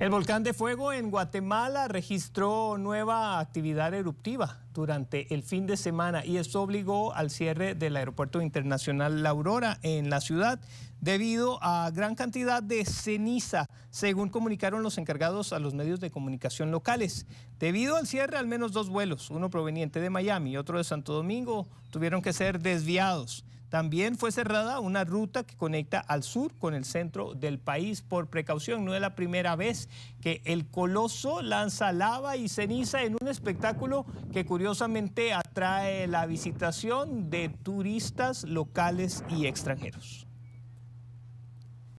El volcán de fuego en Guatemala registró nueva actividad eruptiva durante el fin de semana y esto obligó al cierre del Aeropuerto Internacional La Aurora en la ciudad debido a gran cantidad de ceniza, según comunicaron los encargados a los medios de comunicación locales. Debido al cierre, al menos dos vuelos, uno proveniente de Miami y otro de Santo Domingo, tuvieron que ser desviados. También fue cerrada una ruta que conecta al sur con el centro del país por precaución. No es la primera vez que el coloso lanza lava y ceniza en un espectáculo que curiosamente atrae la visitación de turistas locales y extranjeros.